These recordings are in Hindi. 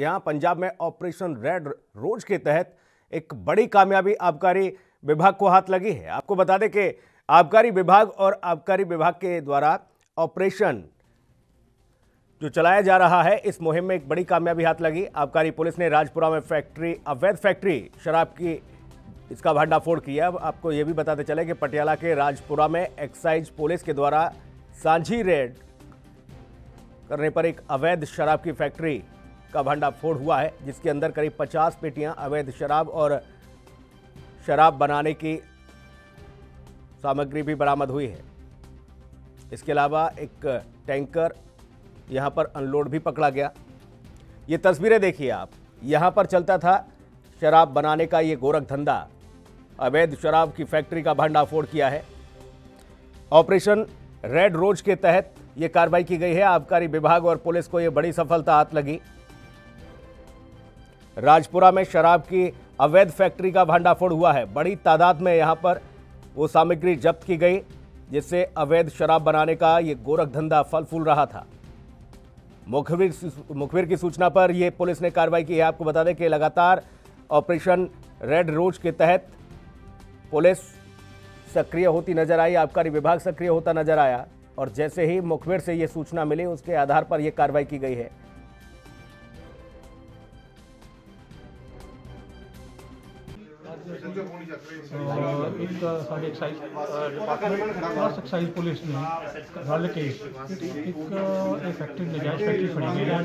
हाँ पंजाब में ऑपरेशन रेड रोज के तहत एक बड़ी कामयाबी आबकारी विभाग को हाथ लगी है आपको बता दें कि आबकारी विभाग और आबकारी विभाग के द्वारा ऑपरेशन जो चलाया जा रहा है इस मुहिम में एक बड़ी कामयाबी हाथ लगी आबकारी पुलिस ने राजपुरा में फैक्ट्री अवैध फैक्ट्री शराब की इसका भंडाफोड़ किया अब आपको ये भी बताते चले कि पटियाला के राजपुरा में एक्साइज पुलिस के द्वारा सांझी रेड करने पर एक अवैध शराब की फैक्ट्री का भंडाफोड़ हुआ है जिसके अंदर करीब 50 पेटियां अवैध शराब और शराब बनाने की सामग्री भी बरामद हुई है इसके अलावा एक टैंकर यहां पर अनलोड भी पकड़ा गया ये तस्वीरें देखिए आप यहां पर चलता था शराब बनाने का ये गोरख धंधा अवैध शराब की फैक्ट्री का भंडाफोड़ किया है ऑपरेशन रेड रोज के तहत ये कार्रवाई की गई है आबकारी विभाग और पुलिस को ये बड़ी सफलता हाथ लगी राजपुरा में शराब की अवैध फैक्ट्री का भंडाफोड़ हुआ है बड़ी तादाद में यहाँ पर वो सामग्री जब्त की गई जिससे अवैध शराब बनाने का ये गोरख धंधा फल फूल रहा था मुखबिर मुखबिर की सूचना पर यह पुलिस ने कार्रवाई की है आपको बता दें कि लगातार ऑपरेशन रेड रोज के तहत पुलिस सक्रिय होती नजर आई आबकारी विभाग सक्रिय होता नजर आया और जैसे ही मुखबिर से ये सूचना मिली उसके आधार पर यह कार्रवाई की गई है ਇੱਕ ਸਾਡੇ excise department plus excise police ਨੇ ਰਲ ਕੇ ਇੱਕ ਇਫੈਕਟਿਵ ਫੈਕਟਰੀ ਨਜਾਇਜ਼ ਫੈਕਟਰੀ ਫੜੀ ਗਈ ਹੈ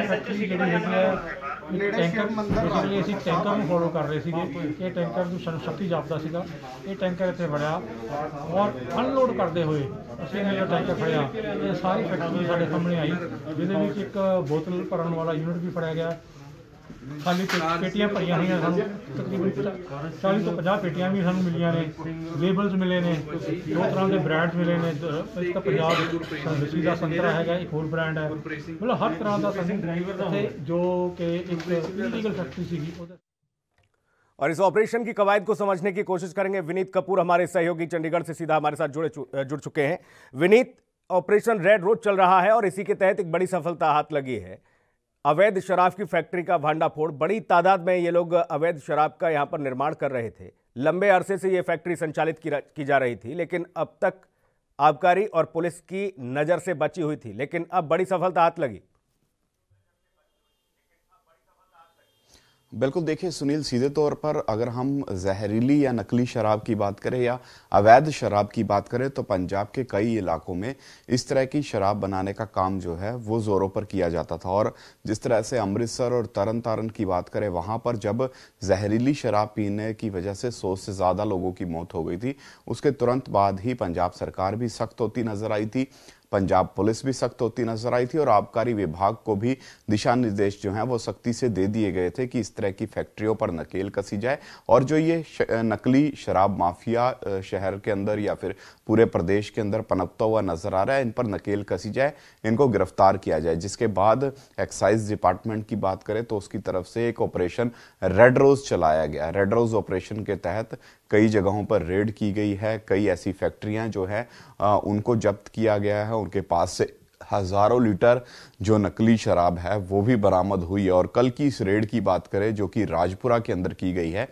ਇਹ ਫੈਕਟਰੀ ਜਿਹੜੀ ਹੈਗੀ ਹੈ ਟੈਂਕਰ ਬੇਸਿਕਲੀ ਅਸੀਂ ਟੈਂਕਰ ਨੂੰ ਫੋਲੋ ਕਰ ਰਹੇ ਸੀਗੇ ਇਹ ਟੈਂਕਰ ਨੂੰ ਸਾਨੂੰ ਸ਼ਕਤੀ ਜਾਪਦਾ ਸੀਗਾ ਇਹ ਟੈਂਕਰ ਇੱਥੇ ਵੜਿਆ ਔਰ ਅਨਲੋਡ ਕਰਦੇ ਹੋਏ ਅਸੀਂ ਇਹ ਟੈਂਕਰ ਫੜਿਆ ਇਹ ਸਾਰੀ ਫੈਕਟਰੀ ਸਾਡੇ ਸਾਹਮਣੇ ਆਈ ਜਿਹਦੇ ਵਿੱਚ ਇੱਕ ਬੋਤਲ ਭਰਨ ਵਾਲਾ ਯੂਨਿਟ ਵੀ ਫੜਿਆ ਗਿਆ खाली पेटियां भरिया हुई तकरीबन चाली तो पाँह पेटियां भी सू मिली ने लेबल्स मिले ने दो तरह के ब्रांड्स मिले ने पंजाब लिची का संतरा है एक होर ब्रांड है मतलब हर तरह का जो कि एक इलीगल फैक्ट्री सी और इस ऑपरेशन की कवायद को समझने की कोशिश करेंगे विनीत कपूर हमारे सहयोगी चंडीगढ़ से सीधा हमारे साथ जुड़े जुड़ चुके हैं विनीत ऑपरेशन रेड रोज चल रहा है और इसी के तहत एक बड़ी सफलता हाथ लगी है अवैध शराब की फैक्ट्री का भांडाफोड़ बड़ी तादाद में ये लोग अवैध शराब का यहाँ पर निर्माण कर रहे थे लंबे अरसे से ये फैक्ट्री संचालित की, की जा रही थी लेकिन अब तक आबकारी और पुलिस की नज़र से बची हुई थी लेकिन अब बड़ी सफलता हाथ लगी बिल्कुल देखिए सुनील सीधे तौर पर अगर हम जहरीली या नकली शराब की बात करें या अवैध शराब की बात करें तो पंजाब के कई इलाकों में इस तरह की शराब बनाने का काम जो है वो ज़ोरों पर किया जाता था और जिस तरह से अमृतसर और तरन तारण की बात करें वहाँ पर जब जहरीली शराब पीने की वजह से सौ से ज़्यादा लोगों की मौत हो गई थी उसके तुरंत बाद ही पंजाब सरकार भी सख्त होती नजर आई थी पंजाब पुलिस भी सख्त होती नजर आई थी और आबकारी विभाग को भी दिशा निर्देश जो हैं वो सख्ती से दे दिए गए थे कि इस तरह की फैक्ट्रियों पर नकेल कसी जाए और जो ये नकली शराब माफिया शहर के अंदर या फिर पूरे प्रदेश के अंदर पनपता हुआ नजर आ रहा है इन पर नकेल कसी जाए इनको गिरफ्तार किया जाए जिसके बाद एक्साइज डिपार्टमेंट की बात करें तो उसकी तरफ से एक ऑपरेशन रेड रोज चलाया गया रेड रोज ऑपरेशन के तहत कई जगहों पर रेड की गई है कई ऐसी फैक्ट्रियां जो है आ, उनको जब्त किया गया है उनके पास से हज़ारों लीटर जो नकली शराब है वो भी बरामद हुई है और कल की इस रेड की बात करें जो कि राजपुरा के अंदर की गई है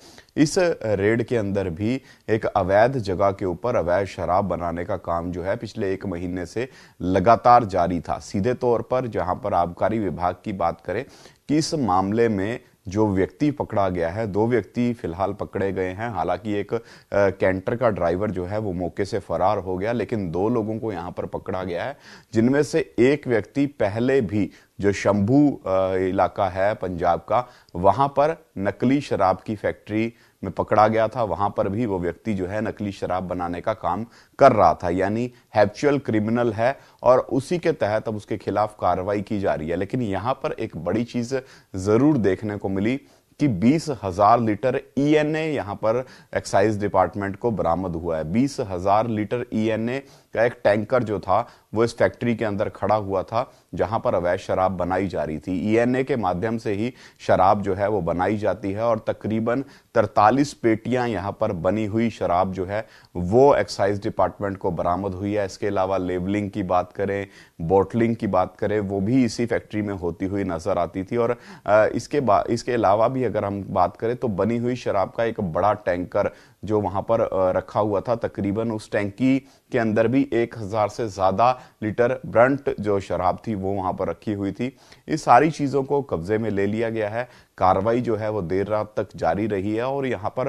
इस रेड के अंदर भी एक अवैध जगह के ऊपर अवैध शराब बनाने का काम जो है पिछले एक महीने से लगातार जारी था सीधे तौर पर जहां पर आबकारी विभाग की बात करें कि इस मामले में जो व्यक्ति पकड़ा गया है दो व्यक्ति फिलहाल पकड़े गए हैं हालांकि एक कैंटर का ड्राइवर जो है वो मौके से फरार हो गया लेकिन दो लोगों को यहाँ पर पकड़ा गया है जिनमें से एक व्यक्ति पहले भी जो शंभू इलाका है पंजाब का वहाँ पर नकली शराब की फैक्ट्री में पकड़ा गया था वहां पर भी वो व्यक्ति जो है नकली शराब बनाने का काम कर रहा था यानी हैप्चुअल क्रिमिनल है और उसी के तहत अब उसके खिलाफ कार्रवाई की जा रही है लेकिन यहां पर एक बड़ी चीज जरूर देखने को मिली कि बीस हजार litre E e N A यहां पर एक्साइज डिपार्टमेंट को बरामद हुआ है बीस हजार लीटर ई एन ए का एक टैंकर जो था वो इस फैक्ट्री के अंदर खड़ा हुआ था जहां पर अवैध शराब बनाई जा रही थी ई एन ए के माध्यम से ही शराब जो है वो बनाई जाती है और तकरीबन तरतालीस पेटियां यहां पर बनी हुई शराब जो है वो एक्साइज डिपार्टमेंट को बरामद हुई है इसके अलावा लेबलिंग की बात करें बॉटलिंग की बात करें वो भी इसी फैक्ट्री में होती हुई नजर आती थी और इसके इसके अलावा भी अगर हम बात करें तो बनी हुई शराब का एक बड़ा टैंकर जो वहाँ पर रखा हुआ था तकरीबन उस टैंकी के अंदर भी एक हज़ार से ज़्यादा लीटर ब्रंट जो शराब थी वो वहाँ पर रखी हुई थी इस सारी चीज़ों को कब्ज़े में ले लिया गया है कार्रवाई जो है वो देर रात तक जारी रही है और यहाँ पर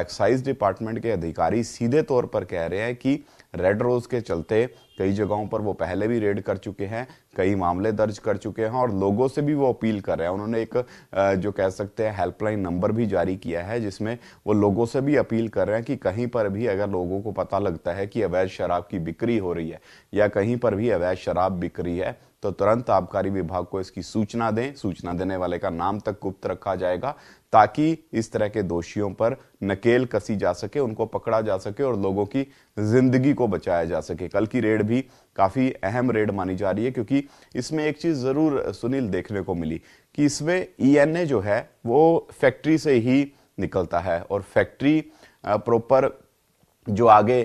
एक्साइज डिपार्टमेंट के अधिकारी सीधे तौर पर कह रहे हैं कि रेड रोज के चलते कई जगहों पर वो पहले भी रेड कर चुके हैं कई मामले दर्ज कर चुके हैं और लोगों से भी वो अपील कर रहे हैं उन्होंने एक जो कह सकते हैं हेल्पलाइन नंबर भी जारी किया है जिसमें वो लोगों से भी अपील अपील कर रहे हैं कि कहीं पर भी अगर लोगों को पता लगता है कि अवैध शराब की बिक्री हो रही है या कहीं पर भी अवैध शराब बिक रही है तो तुरंत आबकारी विभाग को इसकी सूचना दें सूचना देने वाले का नाम तक गुप्त रखा जाएगा ताकि इस तरह के दोषियों पर नकेल कसी जा सके उनको पकड़ा जा सके और लोगों की जिंदगी को बचाया जा सके कल की रेड भी काफ़ी अहम रेड मानी जा रही है क्योंकि इसमें एक चीज़ ज़रूर सुनील देखने को मिली कि इसमें ई e जो है वो फैक्ट्री से ही निकलता है और फैक्ट्री प्रॉपर जो आगे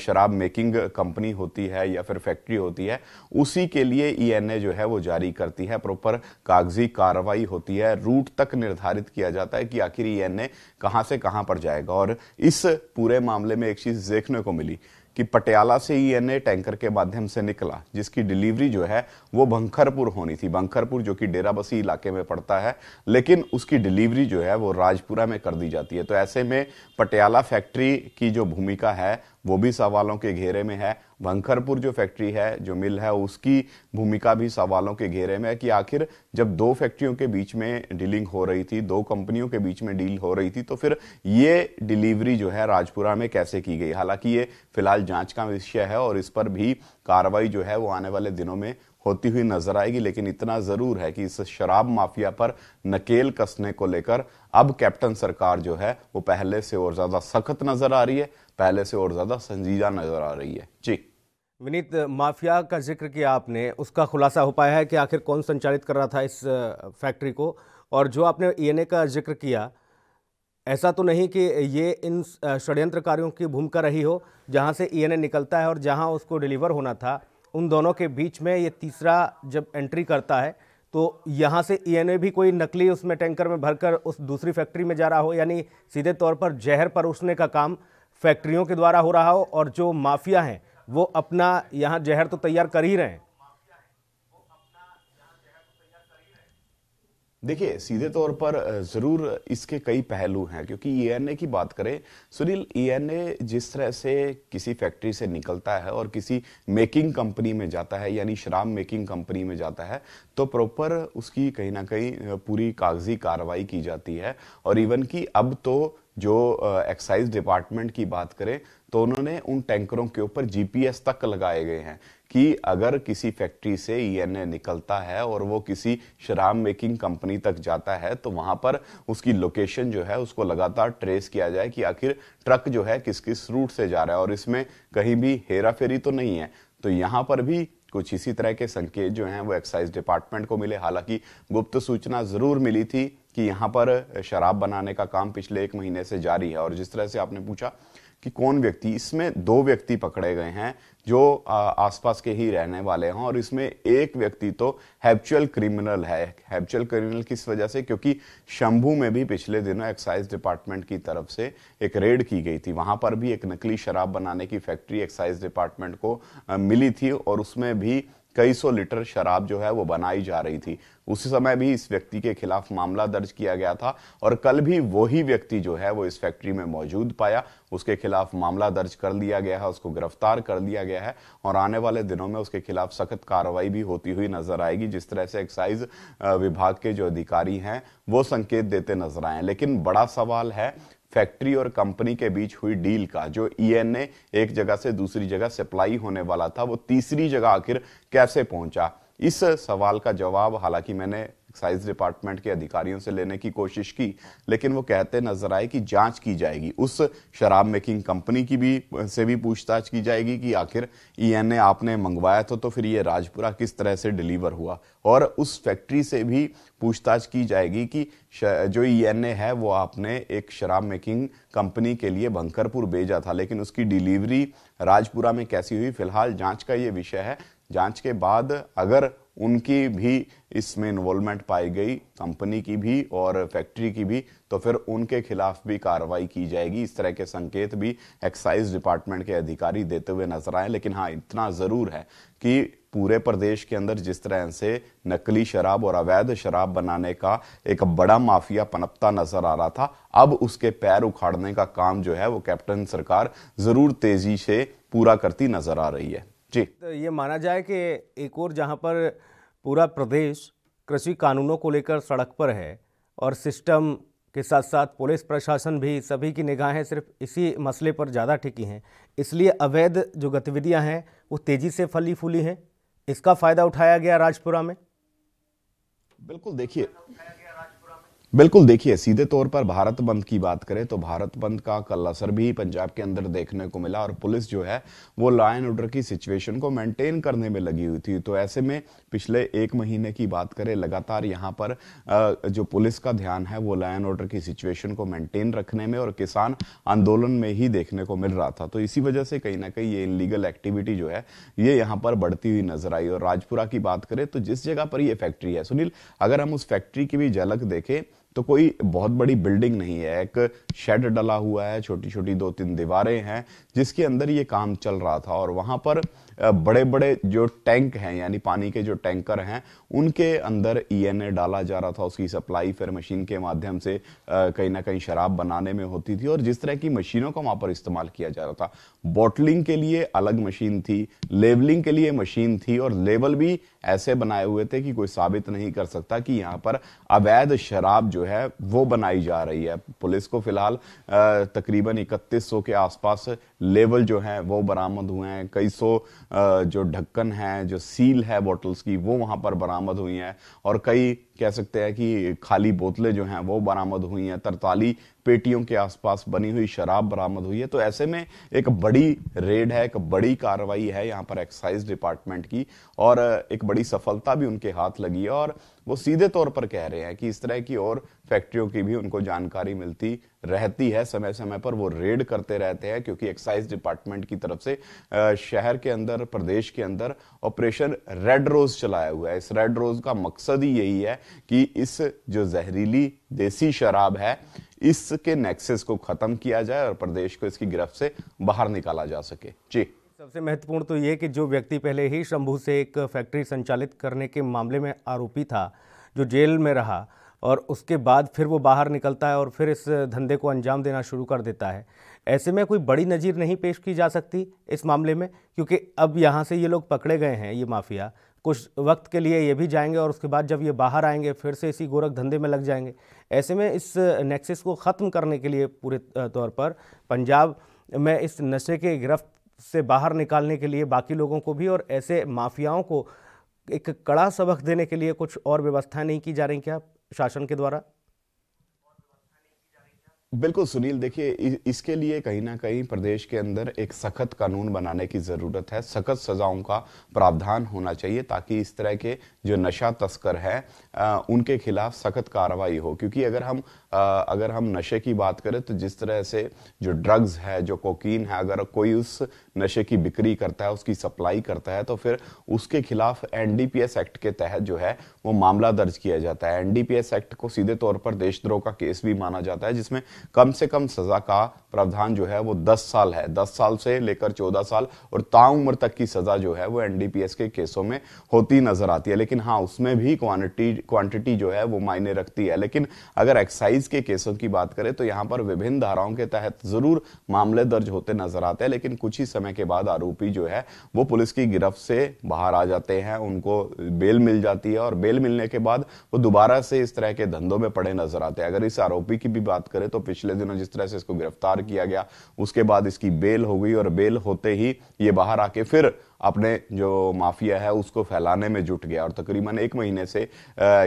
शराब मेकिंग कंपनी होती है या फिर फैक्ट्री होती है उसी के लिए ईएनए e जो है वो जारी करती है प्रॉपर कागजी कार्रवाई होती है रूट तक निर्धारित किया जाता है कि आखिर ईएनए e कहां से कहां पर जाएगा और इस पूरे मामले में एक चीज देखने को मिली कि पटियाला से ई एन ए टैंकर के माध्यम से निकला जिसकी डिलीवरी जो है वो बंखरपुर होनी थी बंखरपुर जो कि डेराबसी इलाके में पड़ता है लेकिन उसकी डिलीवरी जो है वो राजपुरा में कर दी जाती है तो ऐसे में पटियाला फैक्ट्री की जो भूमिका है वो भी सवालों के घेरे में है भंखरपुर जो फैक्ट्री है जो मिल है उसकी भूमिका भी सवालों के घेरे में है कि आखिर जब दो फैक्ट्रियों के बीच में डीलिंग हो रही थी दो कंपनियों के बीच में डील हो रही थी तो फिर ये डिलीवरी जो है राजपुरा में कैसे की गई हालांकि ये फिलहाल जांच का विषय है और इस पर भी कार्रवाई जो है वो आने वाले दिनों में होती हुई नजर आएगी लेकिन इतना जरूर है कि इस शराब माफिया पर नकेल कसने को लेकर अब कैप्टन सरकार जो है वो पहले से और ज्यादा सख्त नजर आ रही है पहले से और ज्यादा संजीदा नजर आ रही है जी विनीत माफिया का जिक्र किया आपने उसका खुलासा हो पाया है कि आखिर कौन संचालित कर रहा था इस फैक्ट्री को और जो आपने ईएनए e का जिक्र किया ऐसा तो नहीं कि ये इन षड्यंत्रकारियों की भूमिका रही हो जहाँ से ईएनए e निकलता है और जहाँ उसको डिलीवर होना था उन दोनों के बीच में ये तीसरा जब एंट्री करता है तो यहाँ से ई e भी कोई नकली उसमें टैंकर में भरकर उस दूसरी फैक्ट्री में जा रहा हो यानी सीधे तौर पर जहर परोसने का काम फैक्ट्रियों के द्वारा हो रहा हो और जो माफिया हैं वो अपना यहाँ जहर तो तैयार कर ही रहे हैं देखिए सीधे तौर पर ज़रूर इसके कई पहलू हैं क्योंकि ईएनए e की बात करें सुनील ईएनए e जिस तरह से किसी फैक्ट्री से निकलता है और किसी मेकिंग कंपनी में जाता है यानी शराब मेकिंग कंपनी में जाता है तो प्रॉपर उसकी कहीं ना कहीं पूरी कागजी कार्रवाई की जाती है और इवन कि अब तो जो एक्साइज डिपार्टमेंट की बात करें तो उन्होंने उन टैंकरों के ऊपर जीपीएस तक लगाए गए हैं कि अगर किसी फैक्ट्री से ईएनए e निकलता है और वो किसी शराब मेकिंग कंपनी तक जाता है तो वहां पर उसकी लोकेशन जो है उसको लगातार ट्रेस किया जाए कि आखिर ट्रक जो है किस किस रूट से जा रहा है और इसमें कहीं भी हेरा फेरी तो नहीं है तो यहाँ पर भी कुछ इसी तरह के संकेत जो हैं वो एक्साइज डिपार्टमेंट को मिले हालांकि गुप्त सूचना जरूर मिली थी कि यहाँ पर शराब बनाने का काम पिछले एक महीने से जारी है और जिस तरह से आपने पूछा कि कौन व्यक्ति इसमें दो व्यक्ति पकड़े गए हैं जो आसपास के ही रहने वाले हैं और इसमें एक व्यक्ति तो हैबचुअल क्रिमिनल है हैबचुअल क्रिमिनल किस वजह से क्योंकि शंभू में भी पिछले दिनों एक्साइज डिपार्टमेंट की तरफ से एक रेड की गई थी वहां पर भी एक नकली शराब बनाने की फैक्ट्री एक्साइज डिपार्टमेंट को मिली थी और उसमें भी कई सौ लीटर शराब जो है वो बनाई जा रही थी उसी समय भी इस व्यक्ति के खिलाफ मामला दर्ज किया गया था और कल भी वही व्यक्ति जो है वो इस फैक्ट्री में मौजूद पाया उसके खिलाफ मामला दर्ज कर लिया गया है उसको गिरफ्तार कर लिया गया है और आने वाले दिनों में उसके खिलाफ सख्त कार्रवाई भी होती हुई नजर आएगी जिस तरह से एक्साइज विभाग के जो अधिकारी हैं वो संकेत देते नजर आए लेकिन बड़ा सवाल है फैक्ट्री और कंपनी के बीच हुई डील का जो ईएनए e एक जगह से दूसरी जगह सप्लाई होने वाला था वो तीसरी जगह आखिर कैसे पहुंचा इस सवाल का जवाब हालांकि मैंने एक्साइज डिपार्टमेंट के अधिकारियों से लेने की कोशिश की लेकिन वो कहते नजर आए कि जांच की जाएगी उस शराब मेकिंग कंपनी की भी से भी पूछताछ की जाएगी कि आखिर ए e आपने मंगवाया था तो फिर ये राजपुरा किस तरह से डिलीवर हुआ और उस फैक्ट्री से भी पूछताछ की जाएगी कि जो ए e है वो आपने एक शराब मेकिंग कंपनी के लिए भंकरपुर भेजा था लेकिन उसकी डिलीवरी राजपुरा में कैसी हुई फिलहाल जांच का ये विषय है जांच के बाद अगर उनकी भी इसमें इन्वॉल्वमेंट पाई गई कंपनी की भी और फैक्ट्री की भी तो फिर उनके खिलाफ भी कार्रवाई की जाएगी इस तरह के संकेत भी एक्साइज डिपार्टमेंट के अधिकारी देते हुए नजर आए लेकिन हाँ इतना जरूर है कि पूरे प्रदेश के अंदर जिस तरह से नकली शराब और अवैध शराब बनाने का एक बड़ा माफिया पनपता नजर आ रहा था अब उसके पैर उखाड़ने का काम जो है वो कैप्टन सरकार जरूर तेजी से पूरा करती नजर आ रही है जी तो ये माना जाए कि एक और जहाँ पर पूरा प्रदेश कृषि कानूनों को लेकर सड़क पर है और सिस्टम के साथ साथ पुलिस प्रशासन भी सभी की निगाहें सिर्फ इसी मसले पर ज़्यादा टिकी हैं इसलिए अवैध जो गतिविधियां हैं वो तेज़ी से फली फूली हैं इसका फ़ायदा उठाया गया राजपुरा में बिल्कुल देखिए बिल्कुल देखिए सीधे तौर पर भारत बंद की बात करें तो भारत बंद का कल असर भी पंजाब के अंदर देखने को मिला और पुलिस जो है वो लॉ एंड ऑर्डर की सिचुएशन को मेंटेन करने में लगी हुई थी तो ऐसे में पिछले एक महीने की बात करें लगातार यहाँ पर जो पुलिस का ध्यान है वो लॉ एंड ऑर्डर की सिचुएशन को मेंटेन रखने में और किसान आंदोलन में ही देखने को मिल रहा था तो इसी वजह से कहीं ना कहीं ये इनलीगल एक्टिविटी जो है ये यहाँ पर बढ़ती हुई नजर आई और राजपुरा की बात करें तो जिस जगह पर ये फैक्ट्री है सुनील अगर हम उस फैक्ट्री की भी झलक देखें तो कोई बहुत बड़ी बिल्डिंग नहीं है एक शेड डला हुआ है छोटी छोटी दो तीन दीवारें हैं जिसके अंदर ये काम चल रहा था और वहाँ पर बड़े बड़े जो टैंक हैं यानी पानी के जो टैंकर हैं उनके अंदर ईएनए e डाला जा रहा था उसकी सप्लाई फिर मशीन के माध्यम से कहीं ना कहीं शराब बनाने में होती थी और जिस तरह की मशीनों का वहाँ पर इस्तेमाल किया जा रहा था बॉटलिंग के लिए अलग मशीन थी लेबलिंग के लिए मशीन थी और लेबल भी ऐसे बनाए हुए थे कि कोई साबित नहीं कर सकता कि यहाँ पर अवैध शराब जो है वो बनाई जा रही है पुलिस को फिलहाल तकरीबन इकतीस के आसपास लेवल जो है वो बरामद हुए हैं कई सौ जो ढक्कन है जो सील है बॉटल्स की वो वहाँ पर बरामद हुई हैं और कई कह सकते हैं कि खाली बोतलें जो हैं वो बरामद हुई हैं तरताली पेटियों के आसपास बनी हुई शराब बरामद हुई है तो ऐसे में एक बड़ी रेड है एक बड़ी कार्रवाई है यहाँ पर एक्साइज डिपार्टमेंट की और एक बड़ी सफलता भी उनके हाथ लगी है और वो सीधे तौर पर कह रहे हैं कि इस तरह की और फैक्ट्रियों की भी उनको जानकारी मिलती रहती है समय समय पर वो रेड करते रहते हैं क्योंकि एक्साइज डिपार्टमेंट की तरफ से शहर के अंदर प्रदेश के अंदर ऑपरेशन रेड रोज चलाया हुआ है इस रेड रोज का मकसद ही यही है कि इस जो जहरीली देसी शराब है इसके नेक्सेस को खत्म किया जाए और प्रदेश को इसकी गिरफ्त से बाहर निकाला जा सके जी सबसे महत्वपूर्ण तो ये कि जो व्यक्ति पहले ही शंभू से एक फैक्ट्री संचालित करने के मामले में आरोपी था जो जेल में रहा और उसके बाद फिर वो बाहर निकलता है और फिर इस धंधे को अंजाम देना शुरू कर देता है ऐसे में कोई बड़ी नज़ीर नहीं पेश की जा सकती इस मामले में क्योंकि अब यहाँ से ये लोग पकड़े गए हैं ये माफिया कुछ वक्त के लिए ये भी जाएंगे और उसके बाद जब ये बाहर आएंगे फिर से इसी गोरख धंधे में लग जाएंगे ऐसे में इस नेक्सेस को ख़त्म करने के लिए पूरे तौर पर पंजाब में इस नशे के गिरफ्त से बाहर निकालने के लिए बाकी लोगों को भी और ऐसे माफियाओं को एक कड़ा सबक देने के लिए कुछ और व्यवस्था नहीं की जा रही क्या शासन के द्वारा बिल्कुल सुनील देखिए इसके लिए कहीं ना कहीं प्रदेश के अंदर एक सख्त कानून बनाने की ज़रूरत है सख्त सज़ाओं का प्रावधान होना चाहिए ताकि इस तरह के जो नशा तस्कर हैं उनके खिलाफ सख्त कार्रवाई हो क्योंकि अगर हम आ, अगर हम नशे की बात करें तो जिस तरह से जो ड्रग्स है जो कोकीन है अगर कोई उस नशे की बिक्री करता है उसकी सप्लाई करता है तो फिर उसके खिलाफ एन एक्ट के तहत जो है वो मामला दर्ज किया जाता है एन एक्ट को सीधे तौर पर देशद्रोह का केस भी माना जाता है जिसमें कम से कम सजा का प्रावधान जो है वो 10 साल है 10 साल से लेकर 14 साल और ताउम्र तक की सजा जो है वो एनडीपीएस के केसों में होती नजर आती है लेकिन हाँ उसमें भी क्वांटिटी क्वांटिटी जो है वो मायने रखती है लेकिन अगर एक्साइज के केसों की बात करें तो यहाँ पर विभिन्न धाराओं के तहत जरूर मामले दर्ज होते नजर आते हैं लेकिन कुछ ही समय के बाद आरोपी जो है वो पुलिस की गिरफ्त से बाहर आ जाते हैं उनको बेल मिल जाती है और बेल मिलने के बाद वो दोबारा से इस तरह के धंधों में पड़े नजर आते हैं अगर इस आरोपी की भी बात करें तो पिछले दिनों जिस तरह से इसको गिरफ्तार किया गया उसके बाद इसकी बेल हो गई और बेल होते ही ये बाहर आके फिर अपने जो माफिया है उसको फैलाने में जुट गया और तकरीबन एक महीने से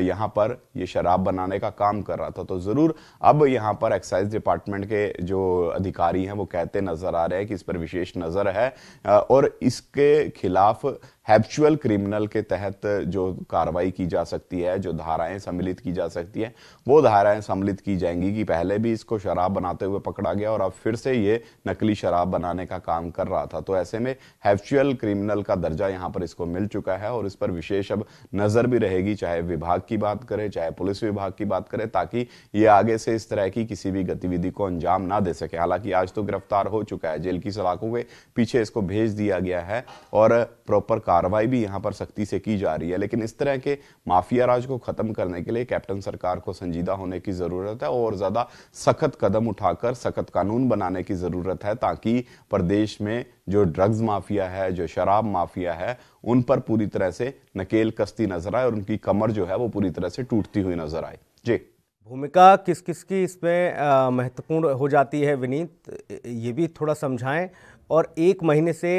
यहाँ पर ये शराब बनाने का काम कर रहा था तो ज़रूर अब यहाँ पर एक्साइज डिपार्टमेंट के जो अधिकारी हैं वो कहते नज़र आ रहे हैं कि इस पर विशेष नज़र है और इसके खिलाफ हैबचुअल क्रिमिनल के तहत जो कार्रवाई की जा सकती है जो धाराएं सम्मिलित की जा सकती हैं वो धाराएं सम्मिलित की जाएंगी कि पहले भी इसको शराब बनाते हुए पकड़ा गया और अब फिर से ये नकली शराब बनाने का काम कर रहा था तो ऐसे में हैबचुअल क्रिमिनल क्रिमिनल का दर्जा यहाँ पर इसको मिल चुका है और इस पर विशेष अब नजर भी रहेगी चाहे विभाग की बात करें चाहे पुलिस विभाग की बात करें ताकि ये आगे से इस तरह की किसी भी गतिविधि को अंजाम ना दे सके हालांकि आज तो गिरफ्तार हो चुका है जेल की सलाखों के पीछे इसको भेज दिया गया है और प्रॉपर कार्रवाई भी यहाँ पर सख्ती से की जा रही है लेकिन इस तरह के माफिया राज को खत्म करने के लिए कैप्टन सरकार को संजीदा होने की जरूरत है और ज्यादा सख्त कदम उठाकर सख्त कानून बनाने की जरूरत है ताकि प्रदेश में जो ड्रग्स माफिया है जो शराब माफिया है उन पर पूरी तरह से नकेल कस्ती नजर आए और उनकी कमर जो है वो पूरी तरह से टूटती हुई नजर आई जी भूमिका किस किस की इसमें महत्वपूर्ण हो जाती है विनीत ये भी थोड़ा समझाएं और एक महीने से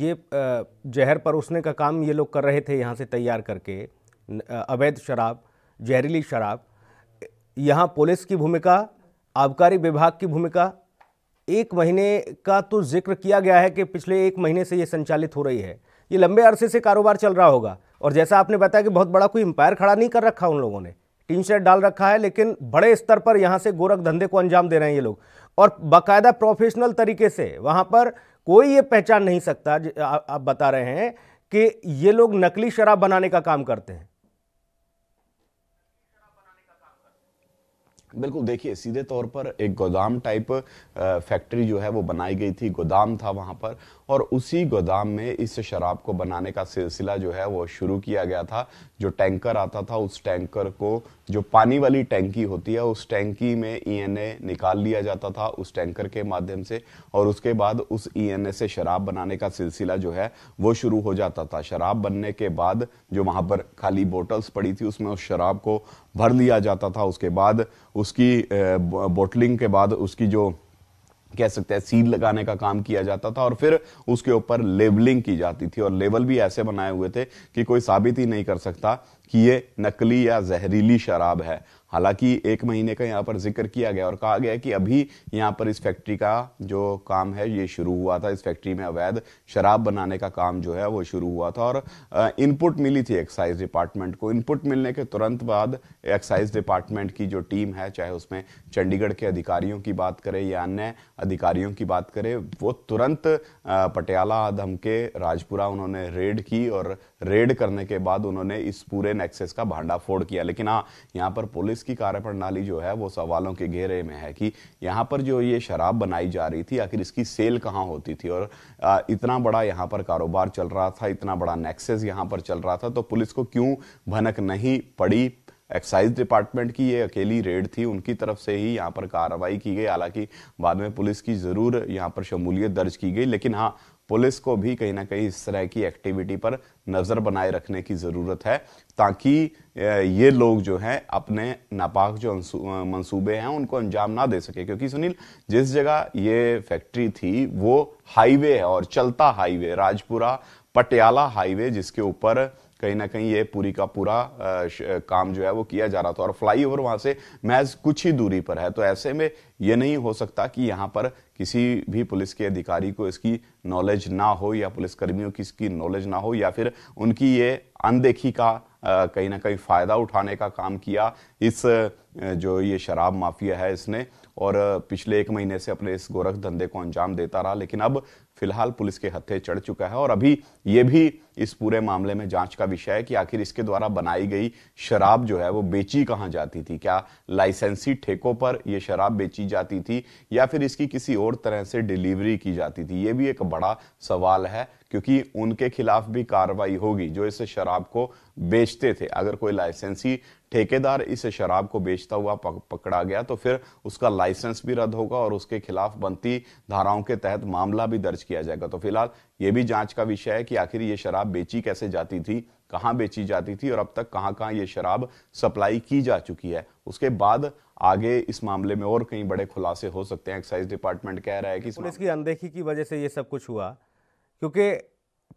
ये जहर परोसने का काम ये लोग कर रहे थे यहाँ से तैयार करके अवैध शराब जहरीली शराब यहाँ पुलिस की भूमिका आबकारी विभाग की भूमिका एक महीने का तो जिक्र किया गया है कि पिछले एक महीने से ये संचालित हो रही है ये लंबे अरसे से कारोबार चल रहा होगा और जैसा आपने बताया कि बहुत बड़ा कोई एम्पायर खड़ा नहीं कर रखा उन लोगों ने टीन शेड डाल रखा है लेकिन बड़े स्तर पर यहाँ से गोरख धंधे को अंजाम दे रहे हैं ये लोग और बाकायदा प्रोफेशनल तरीके से वहाँ पर कोई ये पहचान नहीं सकता आप बता रहे हैं कि ये लोग नकली शराब बनाने का काम करते हैं बिल्कुल देखिए सीधे तौर पर एक गोदाम टाइप फैक्ट्री जो है वो बनाई गई थी गोदाम था वहाँ पर और उसी गोदाम में इस शराब को बनाने का सिलसिला जो है वो शुरू किया गया था जो टैंकर आता था उस टैंकर को जो पानी वाली टैंकी होती है उस टैंकी में ईएनए e निकाल लिया जाता था उस टैंकर के माध्यम से और उसके बाद उस ईएनए e से शराब बनाने का सिलसिला जो है वो शुरू हो जाता था शराब बनने के बाद जो वहाँ पर खाली बोटल्स पड़ी थी उसमें उस शराब को भर लिया जाता था उसके बाद उसकी बोटलिंग के बाद उसकी जो कह सकते हैं सील लगाने का काम किया जाता था और फिर उसके ऊपर लेबलिंग की जाती थी और लेबल भी ऐसे बनाए हुए थे कि कोई साबित ही नहीं कर सकता कि ये नकली या जहरीली शराब है हालांकि एक महीने का यहाँ पर जिक्र किया गया और कहा गया कि अभी यहाँ पर इस फैक्ट्री का जो काम है ये शुरू हुआ था इस फैक्ट्री में अवैध शराब बनाने का काम जो है वो शुरू हुआ था और इनपुट मिली थी एक्साइज डिपार्टमेंट को इनपुट मिलने के तुरंत बाद एक्साइज डिपार्टमेंट की जो टीम है चाहे उसमें चंडीगढ़ के अधिकारियों की बात करें या अन्य अधिकारियों की बात करें वो तुरंत पटियाला धमके राजपुरा उन्होंने रेड की और रेड करने के बाद उन्होंने इस पूरे नेक्सेस का भांडाफोड़ किया लेकिन हाँ यहाँ पर पुलिस की कार्यप्रणाली जो है वो सवालों के घेरे में है कि यहाँ पर जो ये शराब बनाई जा रही थी आखिर इसकी सेल कहाँ होती थी और इतना बड़ा यहाँ पर कारोबार चल रहा था इतना बड़ा नेक्सेस यहाँ पर चल रहा था तो पुलिस को क्यों भनक नहीं पड़ी एक्साइज डिपार्टमेंट की ये अकेली रेड थी उनकी तरफ से ही यहाँ पर कार्रवाई की गई हालांकि बाद में पुलिस की ज़रूर यहाँ पर शमूलियत दर्ज की गई लेकिन हाँ पुलिस को भी कहीं ना कहीं इस तरह की एक्टिविटी पर नज़र बनाए रखने की ज़रूरत है ताकि ये लोग जो हैं अपने नापाक जो मंसूबे हैं उनको अंजाम ना दे सके क्योंकि सुनील जिस जगह ये फैक्ट्री थी वो हाईवे है और चलता हाईवे राजपुरा पटियाला हाईवे जिसके ऊपर कहीं ना कहीं ये पूरी का पूरा काम जो है वो किया जा रहा था और फ्लाईओवर वहां से महज कुछ ही दूरी पर है तो ऐसे में ये नहीं हो सकता कि यहाँ पर किसी भी पुलिस के अधिकारी को इसकी नॉलेज ना हो या पुलिसकर्मियों की इसकी नॉलेज ना हो या फिर उनकी ये अनदेखी का कहीं ना कहीं फायदा उठाने का काम किया इस जो ये शराब माफिया है इसने और पिछले एक महीने से अपने इस गोरख धंधे को अंजाम देता रहा लेकिन अब फिलहाल पुलिस के हत्थे चढ़ चुका है और अभी ये भी इस पूरे मामले में जांच का विषय है कि आखिर इसके द्वारा बनाई गई शराब जो है वो बेची कहाँ जाती थी क्या लाइसेंसी ठेकों पर यह शराब बेची जाती थी या फिर इसकी किसी और तरह से डिलीवरी की जाती थी ये भी एक बड़ा सवाल है क्योंकि उनके खिलाफ भी कार्रवाई होगी जो इस शराब को बेचते थे अगर कोई लाइसेंसी ठेकेदार इस शराब को बेचता हुआ पकड़ा गया तो फिर उसका लाइसेंस भी रद्द होगा और उसके खिलाफ बनती धाराओं के तहत मामला भी दर्ज किया जाएगा तो फिलहाल ये भी जांच का विषय है कि आखिर ये शराब बेची कैसे जाती थी कहाँ बेची जाती थी और अब तक कहाँ कहाँ ये शराब सप्लाई की जा चुकी है उसके बाद आगे इस मामले में और कई बड़े खुलासे हो सकते हैं एक्साइज डिपार्टमेंट कह रहा है कि पुलिस की अनदेखी की वजह से ये सब कुछ हुआ क्योंकि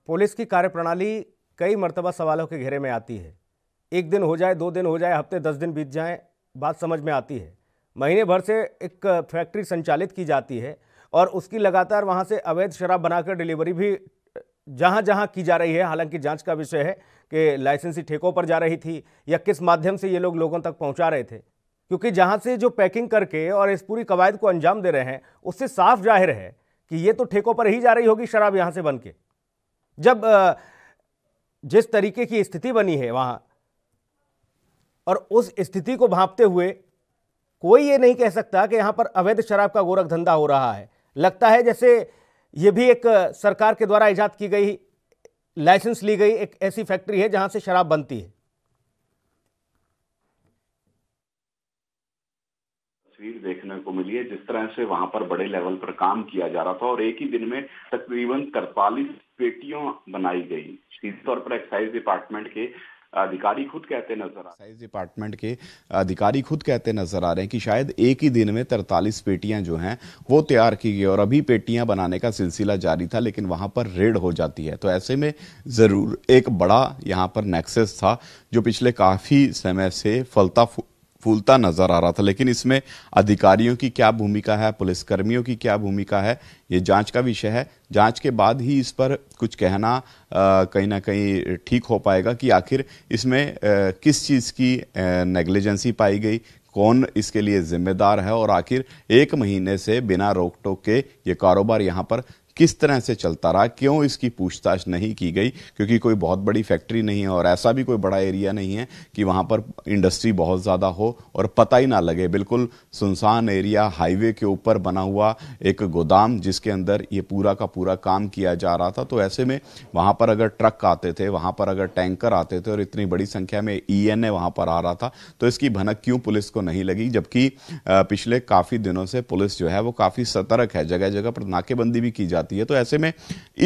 पुलिस की कार्यप्रणाली कई मरतबा सवालों के घेरे में आती है एक दिन हो जाए दो दिन हो जाए हफ्ते दस दिन बीत जाए बात समझ में आती है महीने भर से एक फैक्ट्री संचालित की जाती है और उसकी लगातार वहाँ से अवैध शराब बनाकर डिलीवरी भी जहाँ जहाँ की जा रही है हालांकि जांच का विषय है कि लाइसेंसी ठेकों पर जा रही थी या किस माध्यम से ये लोग लोगों तक पहुँचा रहे थे क्योंकि जहाँ से जो पैकिंग करके और इस पूरी कवायद को अंजाम दे रहे हैं उससे साफ जाहिर है कि ये तो ठेकों पर ही जा रही होगी शराब यहाँ से बन के जब जिस तरीके की स्थिति बनी है वहाँ और उस स्थिति को भांपते हुए कोई ये नहीं कह सकता कि यहाँ पर अवैध शराब का गोरख धंधा हो रहा है लगता है जैसे ये भी एक सरकार के द्वारा ईजाद की गई लाइसेंस ली गई एक ऐसी फैक्ट्री है जहाँ से शराब बनती है तस्वीर देखने को मिली है जिस तरह से वहां पर बड़े लेवल पर काम किया जा रहा था और एक ही दिन में तकरीबन तरतालीस पेटियों बनाई गई सीधे तौर पर एक्साइज डिपार्टमेंट के अधिकारी खुद कहते नजर आ एक्साइज डिपार्टमेंट के अधिकारी खुद कहते नजर आ रहे हैं कि शायद एक ही दिन में तरतालीस पेटियां जो हैं वो तैयार की गई और अभी पेटियां बनाने का सिलसिला जारी था लेकिन वहां पर रेड हो जाती है तो ऐसे में ज़रूर एक बड़ा यहाँ पर नेक्सेस था जो पिछले काफ़ी समय से फलता फूलता नजर आ रहा था लेकिन इसमें अधिकारियों की क्या भूमिका है पुलिसकर्मियों की क्या भूमिका है ये जांच का विषय है जांच के बाद ही इस पर कुछ कहना कहीं ना कहीं ठीक हो पाएगा कि आखिर इसमें आ, किस चीज़ की नेग्लिजेंसी पाई गई कौन इसके लिए जिम्मेदार है और आखिर एक महीने से बिना रोक टोक के ये कारोबार यहाँ पर किस तरह से चलता रहा क्यों इसकी पूछताछ नहीं की गई क्योंकि कोई बहुत बड़ी फैक्ट्री नहीं है और ऐसा भी कोई बड़ा एरिया नहीं है कि वहाँ पर इंडस्ट्री बहुत ज़्यादा हो और पता ही ना लगे बिल्कुल सुनसान एरिया हाईवे के ऊपर बना हुआ एक गोदाम जिसके अंदर ये पूरा का पूरा काम किया जा रहा था तो ऐसे में वहाँ पर अगर ट्रक आते थे वहाँ पर अगर टैंकर आते थे और इतनी बड़ी संख्या में ई एन ए वहाँ पर आ रहा था तो इसकी भनक क्यों पुलिस को नहीं लगी जबकि पिछले काफ़ी दिनों से पुलिस जो है वो काफ़ी सतर्क है जगह जगह पर नाकेबंदी भी की जाती जाती है तो ऐसे में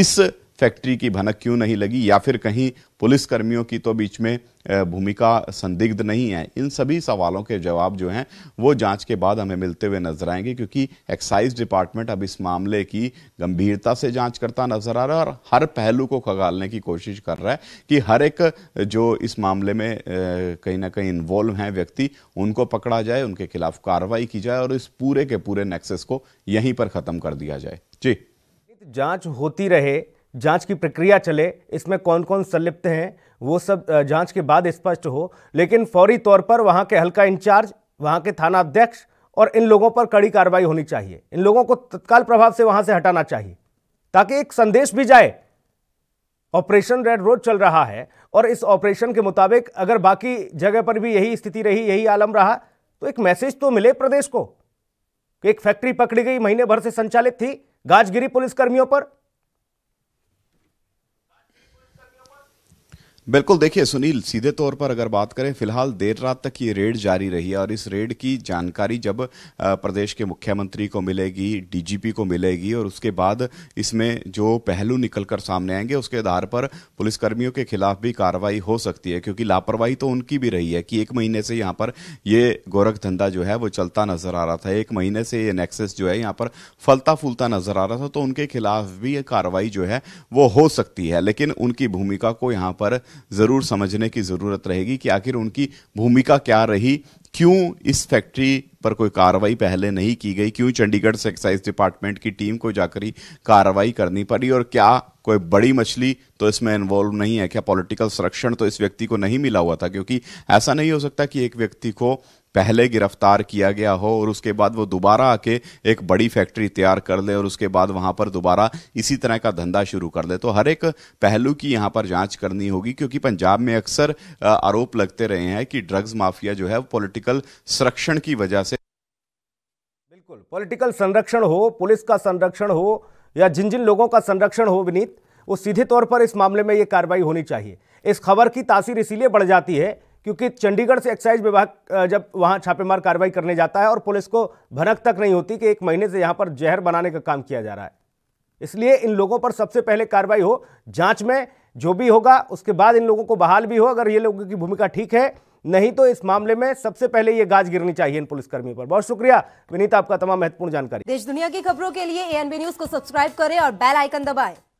इस फैक्ट्री की भनक क्यों नहीं लगी या फिर कहीं पुलिसकर्मियों की तो बीच में भूमिका संदिग्ध नहीं है इन सभी सवालों के जवाब जो हैं वो जांच के बाद हमें मिलते हुए नजर आएंगे क्योंकि एक्साइज डिपार्टमेंट अब इस मामले की गंभीरता से जांच करता नजर आ रहा है और हर पहलू को खगालने की कोशिश कर रहा है कि हर एक जो इस मामले में कहीं ना कहीं इन्वॉल्व हैं व्यक्ति उनको पकड़ा जाए उनके खिलाफ कार्रवाई की जाए और इस पूरे के पूरे नेक्सेस को यहीं पर ख़त्म कर दिया जाए जी जांच होती रहे जांच की प्रक्रिया चले इसमें कौन कौन संलिप्त हैं वो सब जांच के बाद स्पष्ट हो लेकिन फौरी तौर पर वहाँ के हल्का इंचार्ज वहाँ के थाना अध्यक्ष और इन लोगों पर कड़ी कार्रवाई होनी चाहिए इन लोगों को तत्काल प्रभाव से वहाँ से हटाना चाहिए ताकि एक संदेश भी जाए ऑपरेशन रेड रोड चल रहा है और इस ऑपरेशन के मुताबिक अगर बाकी जगह पर भी यही स्थिति रही यही आलम रहा तो एक मैसेज तो मिले प्रदेश को कि एक फैक्ट्री पकड़ी गई महीने भर से संचालित थी गाजगिरी पुलिसकर्मियों पर बिल्कुल देखिए सुनील सीधे तौर पर अगर बात करें फिलहाल देर रात तक ये रेड जारी रही है और इस रेड की जानकारी जब प्रदेश के मुख्यमंत्री को मिलेगी डीजीपी को मिलेगी और उसके बाद इसमें जो पहलू निकल कर सामने आएंगे उसके आधार पर पुलिसकर्मियों के खिलाफ भी कार्रवाई हो सकती है क्योंकि लापरवाही तो उनकी भी रही है कि एक महीने से यहाँ पर ये गोरख धंधा जो है वो चलता नजर आ रहा था एक महीने से ये नेक्सेस जो है यहाँ पर फलता फूलता नजर आ रहा था तो उनके खिलाफ भी ये कार्रवाई जो है वो हो सकती है लेकिन उनकी भूमिका को यहाँ पर ज़रूर समझने की ज़रूरत रहेगी कि आखिर उनकी भूमिका क्या रही क्यों इस फैक्ट्री पर कोई कार्रवाई पहले नहीं की गई क्यों चंडीगढ़ से एक्साइज डिपार्टमेंट की टीम को जाकर ही कार्रवाई करनी पड़ी और क्या कोई बड़ी मछली तो इसमें इन्वॉल्व नहीं है क्या पॉलिटिकल संरक्षण तो इस व्यक्ति को नहीं मिला हुआ था क्योंकि ऐसा नहीं हो सकता कि एक व्यक्ति को पहले गिरफ्तार किया गया हो और उसके बाद वो दोबारा आके एक बड़ी फैक्ट्री तैयार कर ले और उसके बाद वहां पर दोबारा इसी तरह का धंधा शुरू कर ले तो हर एक पहलू की यहाँ पर जाँच करनी होगी क्योंकि पंजाब में अक्सर आरोप लगते रहे हैं कि ड्रग्स माफिया जो है वो पोलिटिकल संरक्षण की वजह से बिल्कुल पोलिटिकल संरक्षण हो पुलिस का संरक्षण हो या जिन जिन लोगों का संरक्षण हो विनीत वो सीधे तौर पर इस मामले में ये कार्रवाई होनी चाहिए इस खबर की तासीर इसीलिए बढ़ जाती है क्योंकि चंडीगढ़ से एक्साइज विभाग जब वहाँ छापेमार कार्रवाई करने जाता है और पुलिस को भनक तक नहीं होती कि एक महीने से यहाँ पर जहर बनाने का काम किया जा रहा है इसलिए इन लोगों पर सबसे पहले कार्रवाई हो जांच में जो भी होगा उसके बाद इन लोगों को बहाल भी हो अगर ये लोगों की भूमिका ठीक है नहीं तो इस मामले में सबसे पहले ये गाज गिरनी चाहिए इन पुलिसकर्मियों पर बहुत शुक्रिया विनीता आपका तमाम महत्वपूर्ण जानकारी देश दुनिया की खबरों के लिए एएनबी न्यूज को सब्सक्राइब करें और बेल आइकन दबाएं